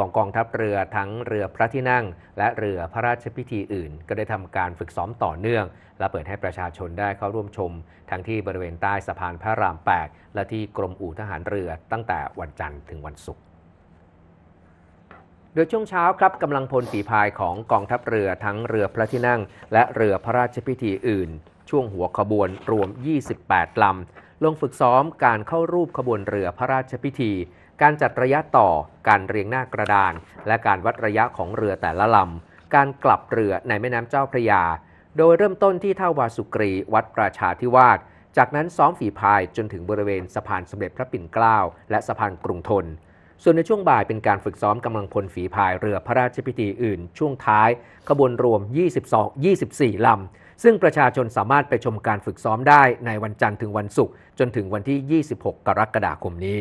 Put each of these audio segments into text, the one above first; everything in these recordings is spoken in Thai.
ของกองทัพเรือทั้งเรือพระที่นั่ง และเรือพระราชพิธีอื่น ก็ได้ทำการฝึกซ้อมต่อเนื่อง และเปิดให้ประชาชนได้เข้าร่วมชม ทั้งที่บริเวณใต้สะพานพระราม 8 และที่กรมอู่ทหารเรือตั้งแต่วันจันทร์ถึงวันศุกร์โดยช่วงเช้าครับกำลังพลฝีพายของกองทัพเรือทั้งเรือพระที่นั่งและเรือพระราชพิธีอื่น ช่วงหัวขบวนรวม 28ลำลงฝึกซ้อมการเข้ารูปขบวนเรือพระราชพิธีการจัดระยะต่อการเรียงหน้ากระดานและการวัดระยะของเรือแต่ละลำ การกลับเรือในแม่น้ำเจ้าพระยา โดยเริ่มต้นที่ท่าวาสุกรี วัดประชาธิวาสจากนั้นซ้อมฝีพายจนถึงบริเวณสะพานสมเด็จพระปิ่นเกล้าและสะพานกรุงทน ส่วนในช่วงบ่ายเป็นการฝึกซ้อมกำลังพลฝีพายเรือพระราชพิธีอื่นช่วงท้ายขบวนรวม 22 24 ลำซึ่งประชาชนสามารถไปชมการฝึกซ้อมได้ในวันจันทร์ถึงวันศุกร์จนถึงวันที่ 26 กรกฎาคมนี้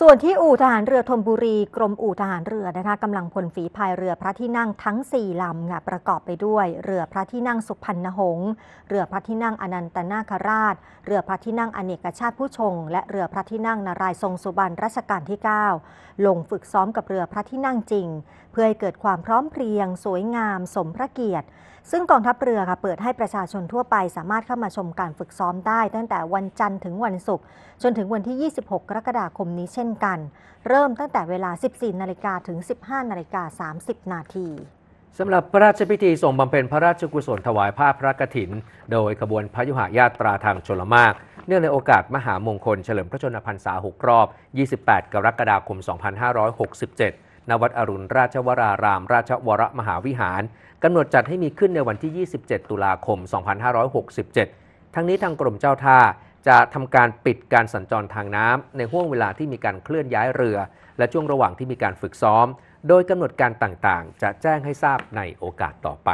ส่วนที่อู่ทหารเรือธนบุรีกรมอู่ทหารเรือนะคะกำลังพลฝีพายเรือพระที่นั่งทั้ง 4ลำค่ะประกอบไปด้วย เรือพระที่นั่งสุพรรณหงษ์เรือพระที่นั่งอนันตนาคราช เรือพระที่นั่งอเนกชาติผู้ชง และเรือพระที่นั่งนารายทรงสุบรรณรัชกาลที่ 9 ลงฝึกซ้อมกับเรือพระที่นั่งจริง เพื่อให้เกิดความพร้อมเพรียง สวยงาม สมพระเกียรติ ซึ่งกองทัพเรือค่ะเปิดให้ประชาชนทั่วไปสามารถเข้ามาชมการฝึกซ้อมได้ตั้งแต่วันจันทร์ถึงวันศุกร์จนถึงวันที่ 26 กรกฎาคมนี้เช่น่นกัน เริ่มตั้งแต่เวลา 14 นาฬิกาถึง 15 นาฬิกา 30 นาทีสำหรับพระราชพิธีส่งบำเพ็ญพระราชกุศลถวายผ้าพระกฐิน โดยขบวนพยุหญาตราทางชลมาก เนื่องในโอกาสมหามงคลเฉลิมพระชนมพรรษา 6 รอบ 28 กรกฎาคม 2567ณวัดอรุณราชวราราม ราชวรมหาวิหาร กำหนดจัดให้มีขึ้นในวันที่ 27 ตุลาคม 2567 ทั้งนี้ทางกรมเจ้าท่าจะทำการปิดการสัญจรทางน้ำในห่วงเวลาที่มีการเคลื่อนย้ายเรือและช่วงระหว่างที่มีการฝึกซ้อมโดยกำหนดการต่างๆ จะแจ้งให้ทราบในโอกาสต่อไป